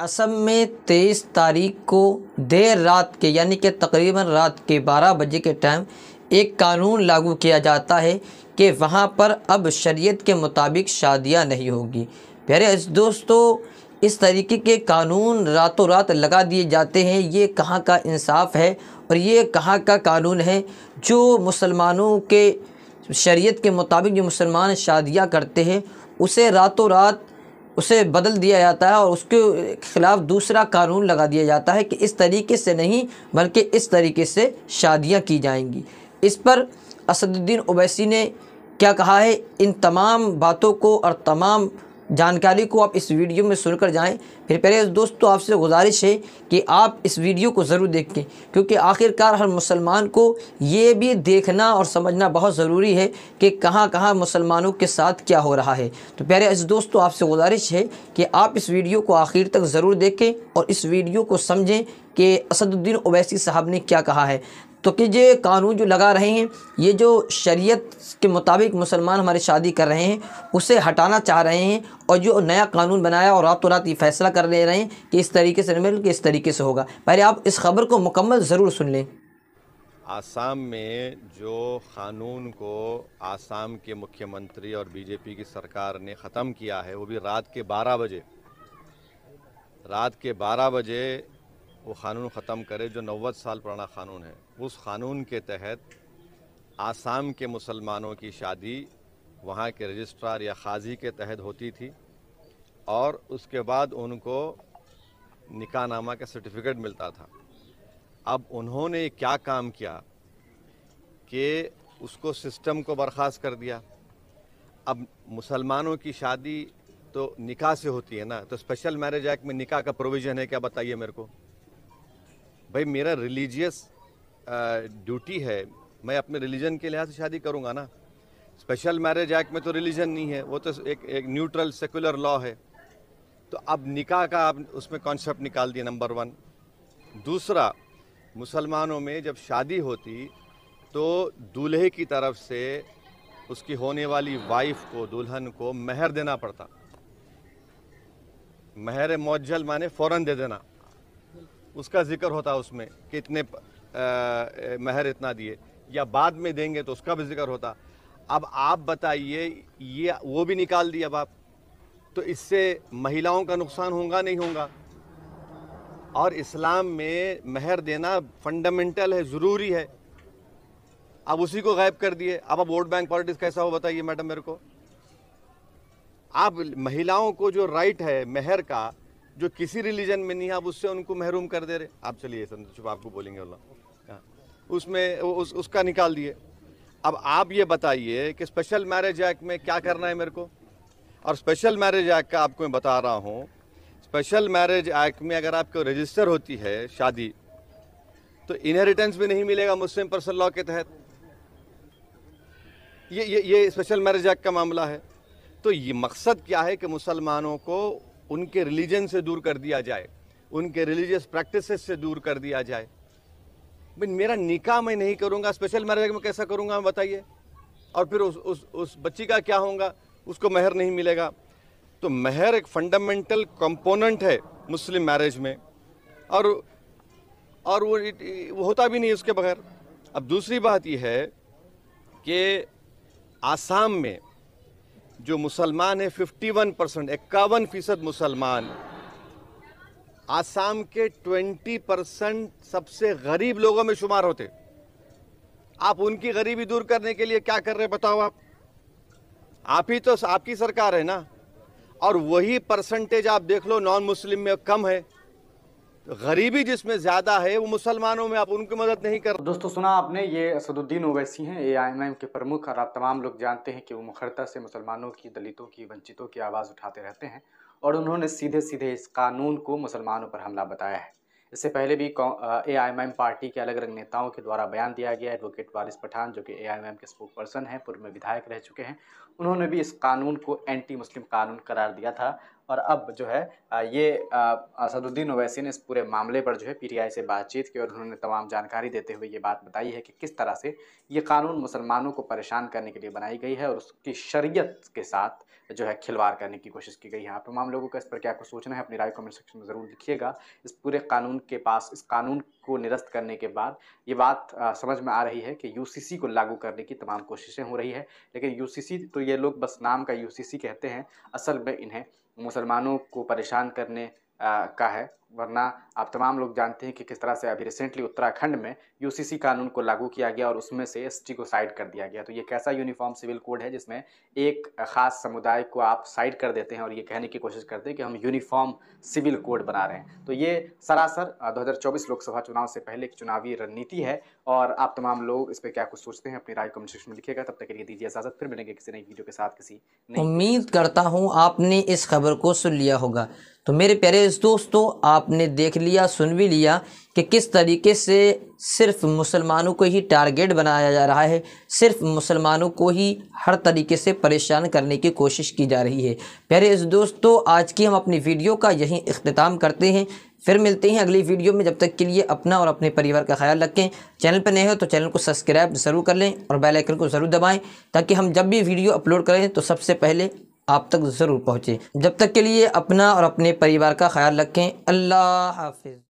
असम में तेईस तारीख को देर रात के यानी कि तकरीबन रात के बारह बजे के टाइम एक कानून लागू किया जाता है कि वहाँ पर अब शरीयत के मुताबिक शादियाँ नहीं होगी प्यारे दोस्तों इस तरीके के कानून रातों रात लगा दिए जाते हैं ये कहाँ का इंसाफ है और ये कहाँ का कानून है जो मुसलमानों के शरीयत के मुताबिक जो मुसलमान शादियाँ करते हैं उसे रातों रात उसे बदल दिया जाता है और उसके ख़िलाफ़ दूसरा कानून लगा दिया जाता है कि इस तरीके से नहीं बल्कि इस तरीके से शादियां की जाएंगी इस पर असदुद्दीन ओवैसी ने क्या कहा है इन तमाम बातों को और तमाम जानकारी को आप इस वीडियो में सुनकर जाएं फिर पहले दोस्तों आपसे गुजारिश है कि आप इस वीडियो को ज़रूर देखें क्योंकि आखिरकार हर मुसलमान को ये भी देखना और समझना बहुत ज़रूरी है कि कहाँ कहाँ मुसलमानों के साथ क्या हो रहा है तो पहले इस दोस्तों आपसे गुजारिश है कि आप इस वीडियो को आखिर तक ज़रूर देखें और इस वीडियो को समझें कि असदुद्दीन ओवैसी साहब ने क्या कहा है तो कि ये कानून जो लगा रहे हैं ये जो शरीयत के मुताबिक मुसलमान हमारे शादी कर रहे हैं उसे हटाना चाह रहे हैं और जो नया कानून बनाया और रातों रात ये फैसला कर ले रहे हैं कि इस तरीके से मिल कि इस तरीके से होगा पहले आप इस खबर को मुकम्मल ज़रूर सुन लें आसाम में जो कानून को आसाम के मुख्यमंत्री और बीजेपी की सरकार ने ख़त्म किया है वो भी रात के बारह बजे रात के बारह बजे वो क़ानून ख़त्म करे जो नव्वे साल पुराना क़ानून है उस क़ानून के तहत आसाम के मुसलमानों की शादी वहाँ के रजिस्ट्रार या खाजी के तहत होती थी और उसके बाद उनको निकाहनामा का सर्टिफिकेट मिलता था अब उन्होंने क्या काम किया कि उसको सिस्टम को बर्खास्त कर दिया अब मुसलमानों की शादी तो निकाह से होती है ना तो स्पेशल मैरिज एक्ट में निकाह का प्रोविज़न है क्या बताइए मेरे को भाई मेरा रिलीजियस ड्यूटी है मैं अपने रिलीजन के लिहाज से शादी करूँगा ना स्पेशल मैरिज एक्ट में तो रिलीजन नहीं है वो तो एक एक न्यूट्रल सेकुलर लॉ है तो अब निकाह का आप उसमें कॉन्सेप्ट निकाल दिया नंबर वन दूसरा मुसलमानों में जब शादी होती तो दूल्हे की तरफ से उसकी होने वाली वाइफ को दुल्हन को महर देना पड़ता महर मौजल माने फ़ौरन दे देना उसका जिक्र होता उसमें कि इतने महर इतना दिए या बाद में देंगे तो उसका भी जिक्र होता अब आप बताइए ये वो भी निकाल दिया अब आप तो इससे महिलाओं का नुकसान होगा नहीं होगा और इस्लाम में महर देना फंडामेंटल है ज़रूरी है अब उसी को गायब कर दिए अब अब वोट बैंक पॉलिटिक्स कैसा हो बताइए मैडम मेरे को आप महिलाओं को जो राइट है मेहर का जो किसी रिलीजन में नहीं आप उससे उनको महरूम कर दे रहे आप चलिए चुप आपको बोलेंगे हाँ। उसमें उस, उसका निकाल दिए अब आप ये बताइए कि स्पेशल मैरिज एक्ट में क्या करना है मेरे को और स्पेशल मैरिज एक्ट का आपको मैं बता रहा हूँ स्पेशल मैरिज एक्ट में अगर आपको रजिस्टर होती है शादी तो इनहेरिटेंस भी नहीं मिलेगा मुस्लिम पर्सनल लॉ के तहत ये ये ये स्पेशल मैरिज एक्ट का मामला है तो ये मकसद क्या है कि मुसलमानों को उनके रिलीजन से दूर कर दिया जाए उनके रिलीजियस प्रैक्टिस से दूर कर दिया जाए मेरा निकाह मैं नहीं करूँगा स्पेशल मैरिज में कैसा करूँगा बताइए और फिर उस उस उस बच्ची का क्या होगा उसको महर नहीं मिलेगा तो महर एक फंडामेंटल कंपोनेंट है मुस्लिम मैरिज में और और वो, वो होता भी नहीं उसके बगैर अब दूसरी बात यह है कि आसाम में जो मुसलमान है 51 परसेंट इक्यावन फीसद मुसलमान आसाम के 20 परसेंट सबसे गरीब लोगों में शुमार होते आप उनकी गरीबी दूर करने के लिए क्या कर रहे बताओ आप आप ही तो आपकी सरकार है ना और वही परसेंटेज आप देख लो नॉन मुस्लिम में कम है गरीबी जिसमें ज़्यादा है वो मुसलमानों में आप उनकी मदद नहीं कर दोस्तों सुना आपने ये असदुद्दीन ओवैसी हैं ए आई एम एम के प्रमुख और आप तमाम लोग जानते हैं कि वो मुखरता से मुसलमानों की दलितों की वंचितों की आवाज़ उठाते रहते हैं और उन्होंने सीधे सीधे इस कानून को मुसलमानों पर हमला बताया है इससे पहले भी A I M M party के अलग अलग नेताओं के द्वारा बयान दिया गया एडवोकेट वारिस पठान जो कि ए आई एम एम के स्पोक पर्सन हैं पूर्व में विधायक रह चुके हैं उन्होंने भी इस कानून को एंटी मुस्लिम कानून करार दिया था और अब जो है ये असदुद्दीन ओवैसी ने इस पूरे मामले पर जो है पीटीआई से बातचीत की और उन्होंने तमाम जानकारी देते हुए ये बात बताई है कि किस तरह से ये कानून मुसलमानों को परेशान करने के लिए बनाई गई है और उसकी शरीयत के साथ जो है खिलवाड़ करने की कोशिश की गई है आप तमाम लोगों का इस पर क्या कुछ सोचना है अपनी राय कमेंट सेक्शन में ज़रूर लिखिएगा इस पूरे कानून के पास इस कानून को निरस्त करने के बाद ये बात समझ में आ रही है कि यू को लागू करने की तमाम कोशिशें हो रही है लेकिन यू तो ये लोग बस नाम का यू कहते हैं असल में इन्हें मुसलमानों को परेशान करने आ, का है वरना आप तमाम लोग जानते हैं कि किस तरह से अभी रिसेंटली उत्तराखंड में यूसीसी कानून को लागू किया गया और उसमें से एसटी को साइड कर दिया गया तो ये कैसा यूनिफॉर्म सिविल कोड है जिसमें एक ख़ास समुदाय को आप साइड कर देते हैं और ये कहने की कोशिश करते हैं कि हम यूनिफॉर्म सिविल कोड बना रहे हैं तो ये सरासर दो लोकसभा चुनाव से पहले एक चुनावी रणनीति है और आप तमाम लोग इस पर क्या कुछ सोचते हैं अपनी राय कमेंट सेक्शन में लिखेगा तब तक के लिए दीजिए इजाज़त फिर मिलेंगे किसी नई वीडियो के साथ किसी उम्मीद करता हूँ आपने इस खबर को सुन लिया होगा तो मेरे प्यारे दोस्तों आपने देख लिया सुन भी लिया कि किस तरीके से सिर्फ मुसलमानों को ही टारगेट बनाया जा रहा है सिर्फ मुसलमानों को ही हर तरीके से परेशान करने की कोशिश की जा रही है प्यारे इस दोस्तों आज की हम अपनी वीडियो का यहीं अख्ताम करते हैं फिर मिलते हैं अगली वीडियो में जब तक के लिए अपना और अपने परिवार का ख्याल रखें चैनल पर नए हो तो चैनल को सब्सक्राइब ज़रूर कर लें और बेल आइकन को ज़रूर दबाएं ताकि हम जब भी वीडियो अपलोड करें तो सबसे पहले आप तक ज़रूर पहुँचे जब तक के लिए अपना और अपने परिवार का ख्याल रखें अल्लाह हाफिज़